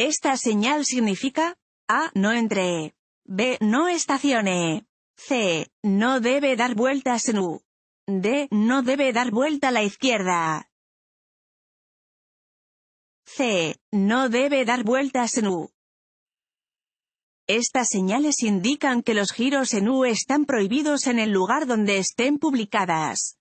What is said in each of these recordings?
Esta señal significa A. No entre. E, B. No estacione. C. No debe dar vueltas en U. D. No debe dar vuelta a la izquierda. C. No debe dar vueltas en U. Estas señales indican que los giros en U están prohibidos en el lugar donde estén publicadas.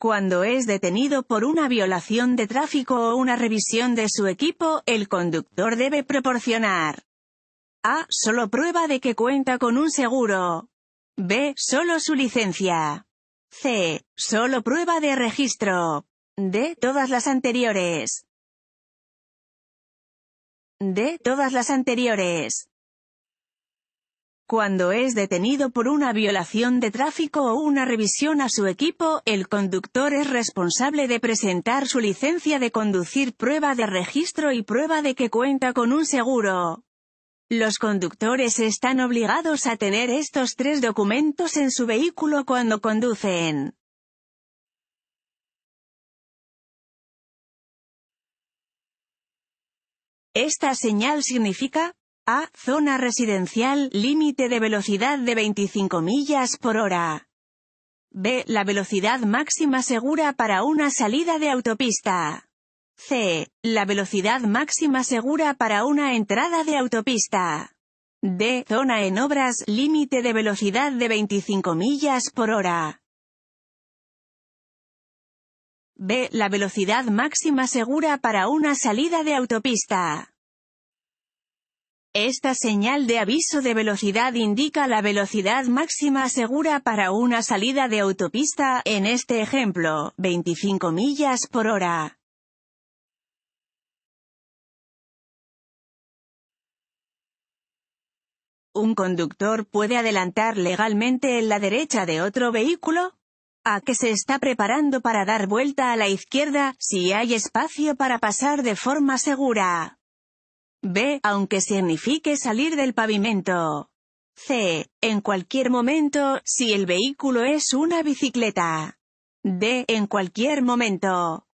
Cuando es detenido por una violación de tráfico o una revisión de su equipo, el conductor debe proporcionar a. Solo prueba de que cuenta con un seguro. B. Solo su licencia. C. Solo prueba de registro. D. Todas las anteriores. D. Todas las anteriores. Cuando es detenido por una violación de tráfico o una revisión a su equipo, el conductor es responsable de presentar su licencia de conducir, prueba de registro y prueba de que cuenta con un seguro. Los conductores están obligados a tener estos tres documentos en su vehículo cuando conducen. Esta señal significa, a. Zona residencial, límite de velocidad de 25 millas por hora. B. La velocidad máxima segura para una salida de autopista. C. La velocidad máxima segura para una entrada de autopista. D. Zona en obras, límite de velocidad de 25 millas por hora. B. La velocidad máxima segura para una salida de autopista. Esta señal de aviso de velocidad indica la velocidad máxima segura para una salida de autopista, en este ejemplo, 25 millas por hora. ¿Un conductor puede adelantar legalmente en la derecha de otro vehículo? ¿A qué se está preparando para dar vuelta a la izquierda, si hay espacio para pasar de forma segura? B. Aunque signifique salir del pavimento. C. En cualquier momento, si el vehículo es una bicicleta. D. En cualquier momento.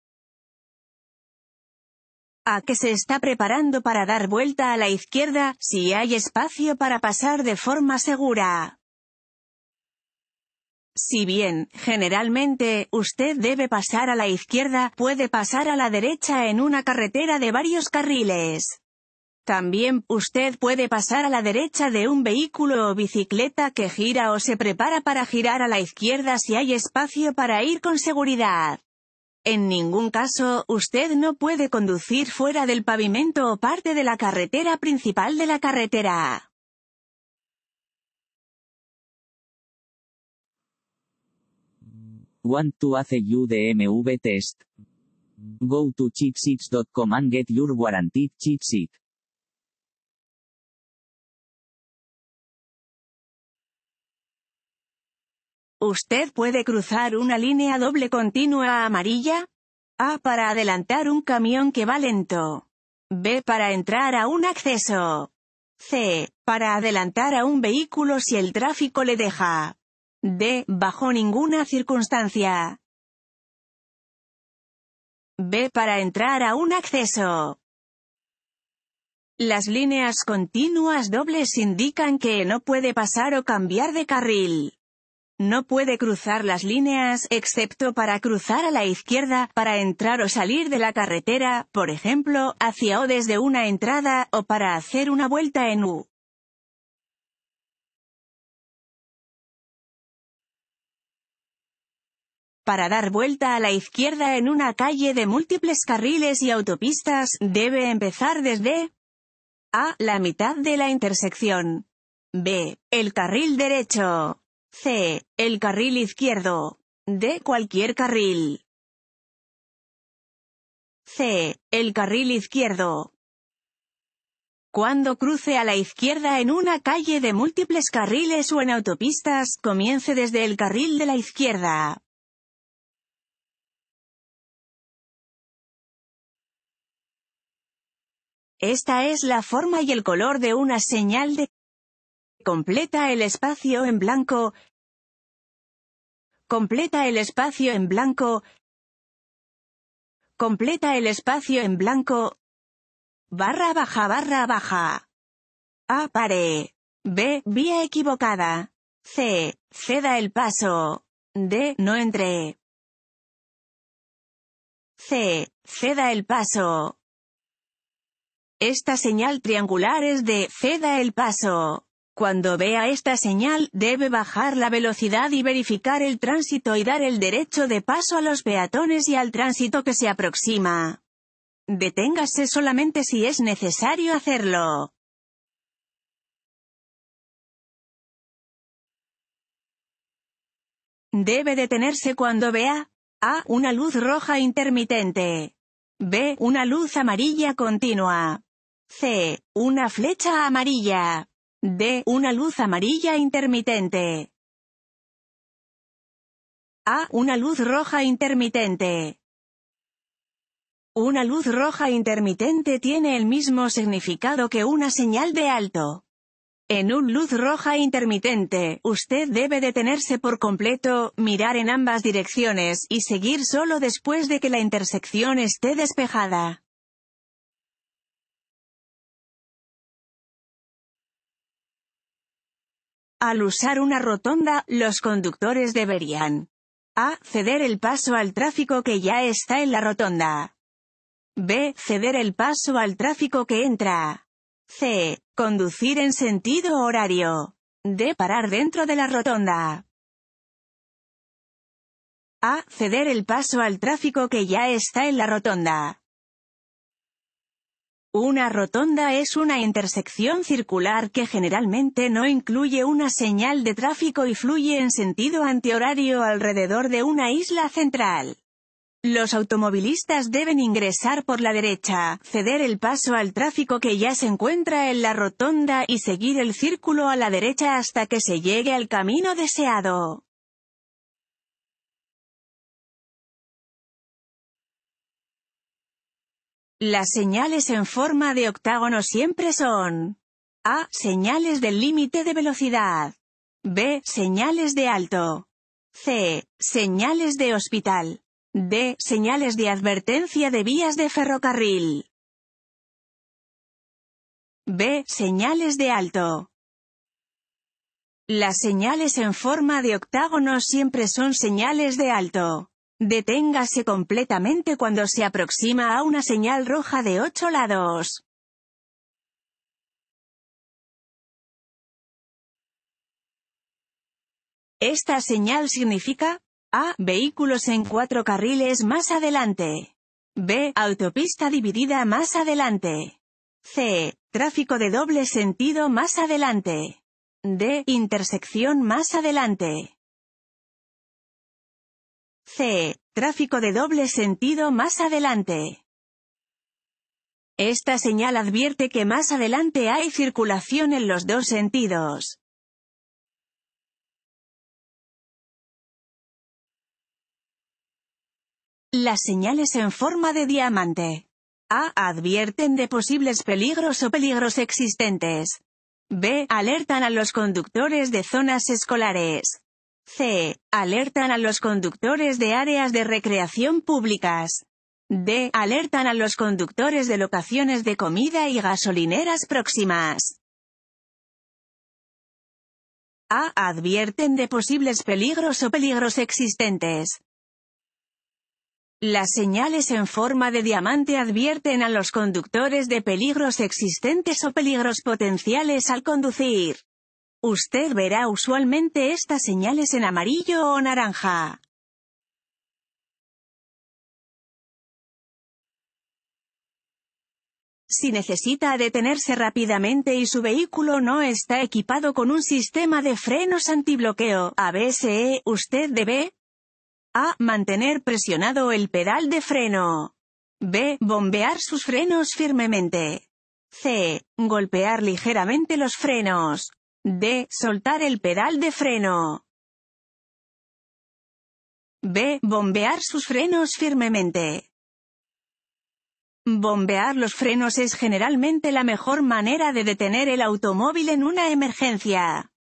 A que se está preparando para dar vuelta a la izquierda, si hay espacio para pasar de forma segura. Si bien, generalmente, usted debe pasar a la izquierda, puede pasar a la derecha en una carretera de varios carriles. También, usted puede pasar a la derecha de un vehículo o bicicleta que gira o se prepara para girar a la izquierda si hay espacio para ir con seguridad. En ningún caso, usted no puede conducir fuera del pavimento o parte de la carretera principal de la carretera. Go to cheatsheets.com and get your guaranteed Usted puede cruzar una línea doble continua amarilla. A para adelantar un camión que va lento. B para entrar a un acceso. C. Para adelantar a un vehículo si el tráfico le deja. D. Bajo ninguna circunstancia. B. Para entrar a un acceso. Las líneas continuas dobles indican que no puede pasar o cambiar de carril. No puede cruzar las líneas, excepto para cruzar a la izquierda, para entrar o salir de la carretera, por ejemplo, hacia o desde una entrada, o para hacer una vuelta en U. Para dar vuelta a la izquierda en una calle de múltiples carriles y autopistas, debe empezar desde A. La mitad de la intersección. B. El carril derecho. C. El carril izquierdo. D. Cualquier carril. C. El carril izquierdo. Cuando cruce a la izquierda en una calle de múltiples carriles o en autopistas, comience desde el carril de la izquierda. Esta es la forma y el color de una señal de Completa el espacio en blanco. Completa el espacio en blanco. Completa el espacio en blanco. Barra baja barra baja. A pare. B vía equivocada. C ceda el paso. D no entre. C ceda el paso. Esta señal triangular es de ceda el paso. Cuando vea esta señal, debe bajar la velocidad y verificar el tránsito y dar el derecho de paso a los peatones y al tránsito que se aproxima. Deténgase solamente si es necesario hacerlo. Debe detenerse cuando vea a. una luz roja intermitente. b. una luz amarilla continua. c. una flecha amarilla. D. Una luz amarilla intermitente. A. Una luz roja intermitente. Una luz roja intermitente tiene el mismo significado que una señal de alto. En un luz roja intermitente, usted debe detenerse por completo, mirar en ambas direcciones, y seguir solo después de que la intersección esté despejada. Al usar una rotonda, los conductores deberían a. Ceder el paso al tráfico que ya está en la rotonda. B. Ceder el paso al tráfico que entra. C. Conducir en sentido horario. D. Parar dentro de la rotonda. A. Ceder el paso al tráfico que ya está en la rotonda. Una rotonda es una intersección circular que generalmente no incluye una señal de tráfico y fluye en sentido antihorario alrededor de una isla central. Los automovilistas deben ingresar por la derecha, ceder el paso al tráfico que ya se encuentra en la rotonda y seguir el círculo a la derecha hasta que se llegue al camino deseado. Las señales en forma de octágono siempre son A. Señales del límite de velocidad. B. Señales de alto. C. Señales de hospital. D. Señales de advertencia de vías de ferrocarril. B. Señales de alto. Las señales en forma de octágono siempre son señales de alto. Deténgase completamente cuando se aproxima a una señal roja de ocho lados. Esta señal significa A. Vehículos en cuatro carriles más adelante. B. Autopista dividida más adelante. C. Tráfico de doble sentido más adelante. D. Intersección más adelante. C. Tráfico de doble sentido más adelante. Esta señal advierte que más adelante hay circulación en los dos sentidos. Las señales en forma de diamante. A. Advierten de posibles peligros o peligros existentes. B. Alertan a los conductores de zonas escolares. C. Alertan a los conductores de áreas de recreación públicas. D. Alertan a los conductores de locaciones de comida y gasolineras próximas. A. Advierten de posibles peligros o peligros existentes. Las señales en forma de diamante advierten a los conductores de peligros existentes o peligros potenciales al conducir. Usted verá usualmente estas señales en amarillo o naranja. Si necesita detenerse rápidamente y su vehículo no está equipado con un sistema de frenos antibloqueo ABSE, usted debe A. Mantener presionado el pedal de freno. B. Bombear sus frenos firmemente. C. Golpear ligeramente los frenos. D. Soltar el pedal de freno. B. Bombear sus frenos firmemente. Bombear los frenos es generalmente la mejor manera de detener el automóvil en una emergencia.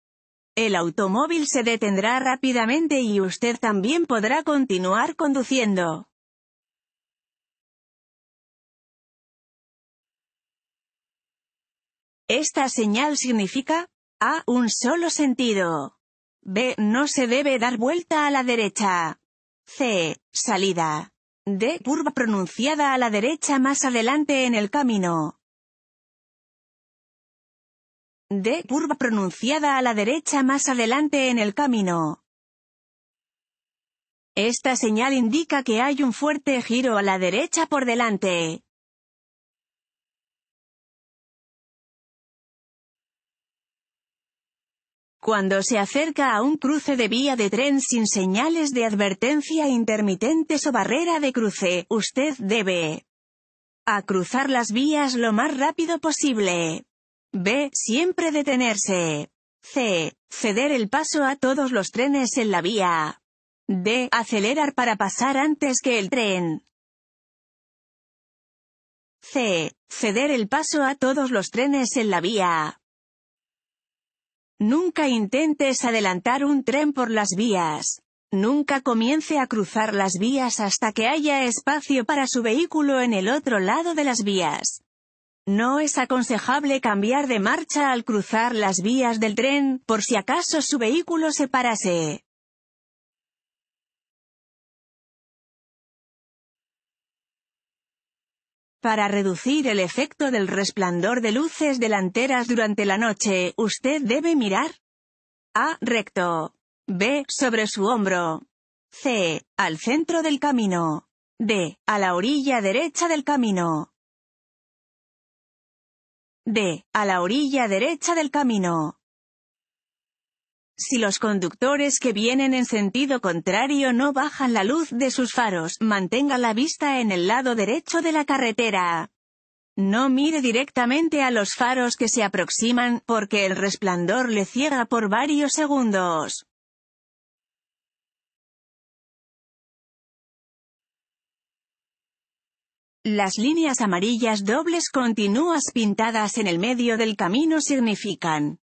El automóvil se detendrá rápidamente y usted también podrá continuar conduciendo. Esta señal significa, a. Un solo sentido. B. No se debe dar vuelta a la derecha. C. Salida. D. Curva pronunciada a la derecha más adelante en el camino. D. Curva pronunciada a la derecha más adelante en el camino. Esta señal indica que hay un fuerte giro a la derecha por delante. Cuando se acerca a un cruce de vía de tren sin señales de advertencia intermitentes o barrera de cruce, usted debe a cruzar las vías lo más rápido posible. B. Siempre detenerse. C. Ceder el paso a todos los trenes en la vía. D. Acelerar para pasar antes que el tren. C. Ceder el paso a todos los trenes en la vía. Nunca intentes adelantar un tren por las vías. Nunca comience a cruzar las vías hasta que haya espacio para su vehículo en el otro lado de las vías. No es aconsejable cambiar de marcha al cruzar las vías del tren, por si acaso su vehículo se parase. Para reducir el efecto del resplandor de luces delanteras durante la noche, usted debe mirar A. Recto. B. Sobre su hombro. C. Al centro del camino. D. A la orilla derecha del camino. D. A la orilla derecha del camino. Si los conductores que vienen en sentido contrario no bajan la luz de sus faros, mantenga la vista en el lado derecho de la carretera. No mire directamente a los faros que se aproximan, porque el resplandor le ciega por varios segundos. Las líneas amarillas dobles continuas pintadas en el medio del camino significan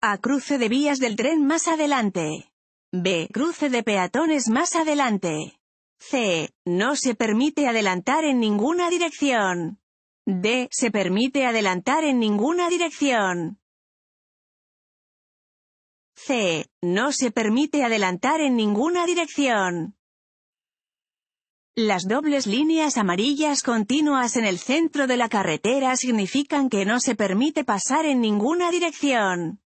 a. Cruce de vías del tren más adelante. B. Cruce de peatones más adelante. C. No se permite adelantar en ninguna dirección. D. Se permite adelantar en ninguna dirección. C. No se permite adelantar en ninguna dirección. Las dobles líneas amarillas continuas en el centro de la carretera significan que no se permite pasar en ninguna dirección.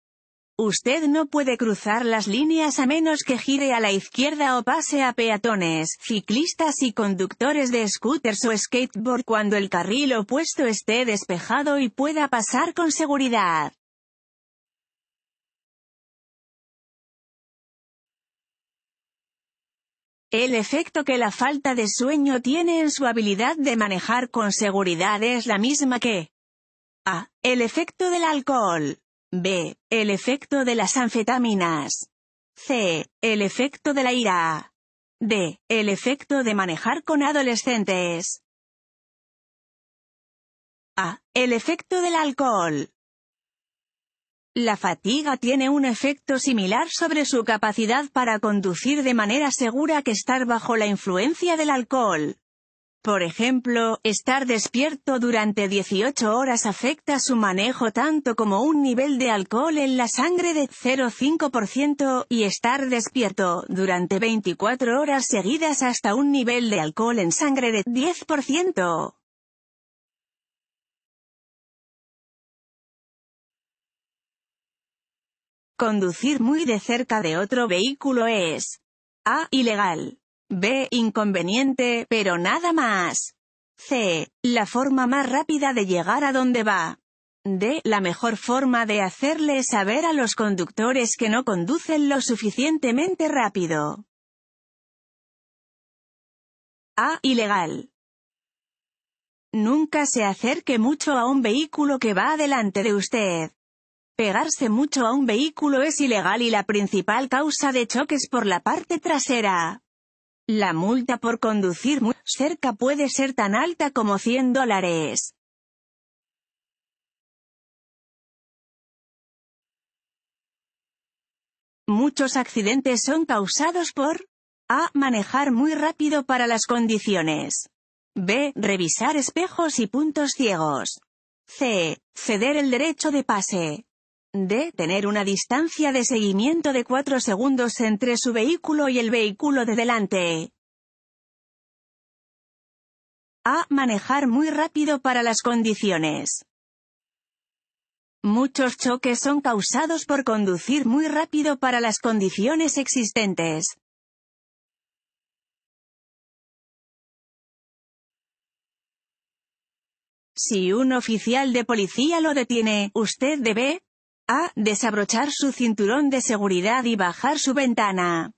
Usted no puede cruzar las líneas a menos que gire a la izquierda o pase a peatones, ciclistas y conductores de scooters o skateboard cuando el carril opuesto esté despejado y pueda pasar con seguridad. El efecto que la falta de sueño tiene en su habilidad de manejar con seguridad es la misma que A. El efecto del alcohol. B. El efecto de las anfetaminas. C. El efecto de la ira. D. El efecto de manejar con adolescentes. A. El efecto del alcohol. La fatiga tiene un efecto similar sobre su capacidad para conducir de manera segura que estar bajo la influencia del alcohol. Por ejemplo, estar despierto durante 18 horas afecta su manejo tanto como un nivel de alcohol en la sangre de 0,5% y estar despierto durante 24 horas seguidas hasta un nivel de alcohol en sangre de 10%. Conducir muy de cerca de otro vehículo es A. Ilegal. B. Inconveniente, pero nada más. C. La forma más rápida de llegar a donde va. D. La mejor forma de hacerle saber a los conductores que no conducen lo suficientemente rápido. A. Ilegal. Nunca se acerque mucho a un vehículo que va delante de usted. Pegarse mucho a un vehículo es ilegal y la principal causa de choques por la parte trasera. La multa por conducir muy cerca puede ser tan alta como 100 dólares. Muchos accidentes son causados por a. Manejar muy rápido para las condiciones. b. Revisar espejos y puntos ciegos. c. Ceder el derecho de pase. D. Tener una distancia de seguimiento de 4 segundos entre su vehículo y el vehículo de delante. A. Manejar muy rápido para las condiciones. Muchos choques son causados por conducir muy rápido para las condiciones existentes. Si un oficial de policía lo detiene, usted debe a. Desabrochar su cinturón de seguridad y bajar su ventana.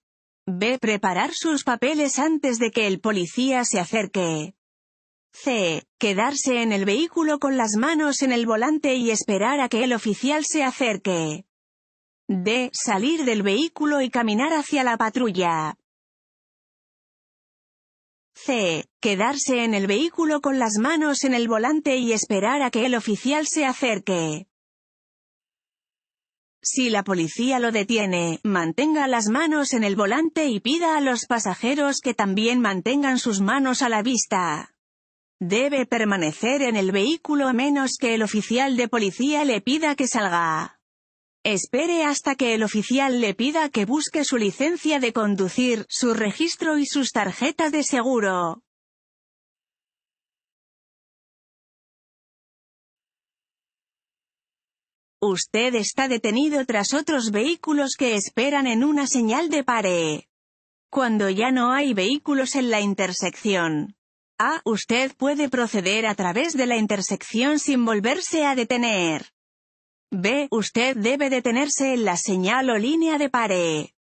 B. Preparar sus papeles antes de que el policía se acerque. C. Quedarse en el vehículo con las manos en el volante y esperar a que el oficial se acerque. D. Salir del vehículo y caminar hacia la patrulla. C. Quedarse en el vehículo con las manos en el volante y esperar a que el oficial se acerque. Si la policía lo detiene, mantenga las manos en el volante y pida a los pasajeros que también mantengan sus manos a la vista. Debe permanecer en el vehículo a menos que el oficial de policía le pida que salga. Espere hasta que el oficial le pida que busque su licencia de conducir, su registro y sus tarjetas de seguro. Usted está detenido tras otros vehículos que esperan en una señal de pare. Cuando ya no hay vehículos en la intersección. A. Ah, usted puede proceder a través de la intersección sin volverse a detener. B. Usted debe detenerse en la señal o línea de pare.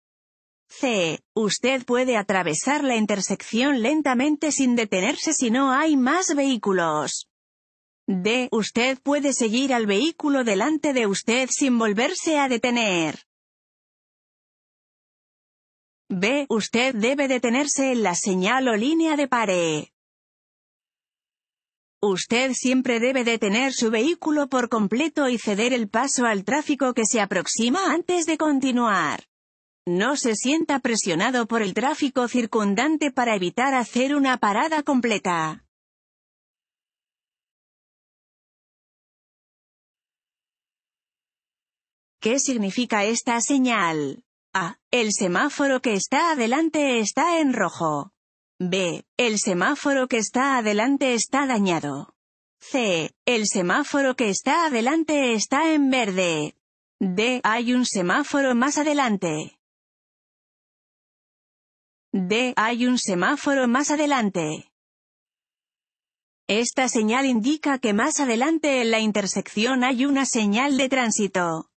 C. Usted puede atravesar la intersección lentamente sin detenerse si no hay más vehículos. D. Usted puede seguir al vehículo delante de usted sin volverse a detener. B. Usted debe detenerse en la señal o línea de pare. Usted siempre debe detener su vehículo por completo y ceder el paso al tráfico que se aproxima antes de continuar. No se sienta presionado por el tráfico circundante para evitar hacer una parada completa. ¿Qué significa esta señal? A. El semáforo que está adelante está en rojo. B. El semáforo que está adelante está dañado. C. El semáforo que está adelante está en verde. D. Hay un semáforo más adelante. D. Hay un semáforo más adelante. Esta señal indica que más adelante en la intersección hay una señal de tránsito.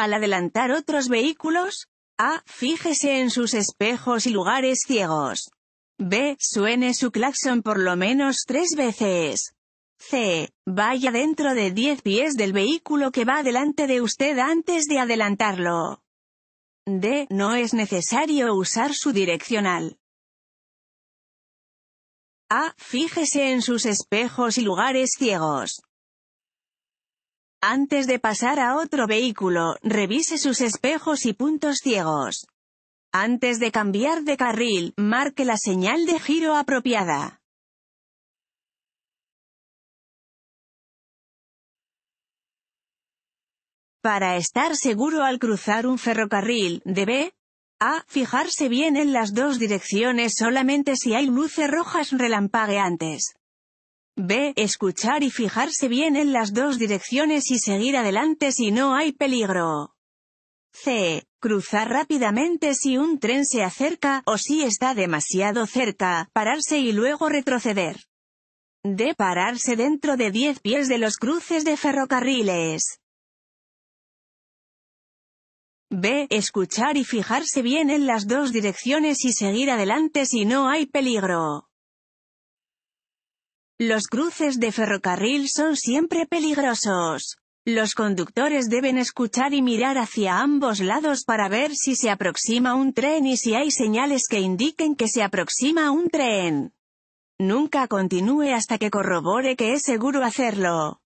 Al adelantar otros vehículos, a. Fíjese en sus espejos y lugares ciegos. B. Suene su claxon por lo menos tres veces. C. Vaya dentro de 10 pies del vehículo que va delante de usted antes de adelantarlo. D. No es necesario usar su direccional. A. Fíjese en sus espejos y lugares ciegos. Antes de pasar a otro vehículo, revise sus espejos y puntos ciegos. Antes de cambiar de carril, marque la señal de giro apropiada. Para estar seguro al cruzar un ferrocarril, debe a. Fijarse bien en las dos direcciones solamente si hay luces rojas relampagueantes. B. Escuchar y fijarse bien en las dos direcciones y seguir adelante si no hay peligro. C. Cruzar rápidamente si un tren se acerca, o si está demasiado cerca, pararse y luego retroceder. D. Pararse dentro de 10 pies de los cruces de ferrocarriles. B. Escuchar y fijarse bien en las dos direcciones y seguir adelante si no hay peligro. Los cruces de ferrocarril son siempre peligrosos. Los conductores deben escuchar y mirar hacia ambos lados para ver si se aproxima un tren y si hay señales que indiquen que se aproxima un tren. Nunca continúe hasta que corrobore que es seguro hacerlo.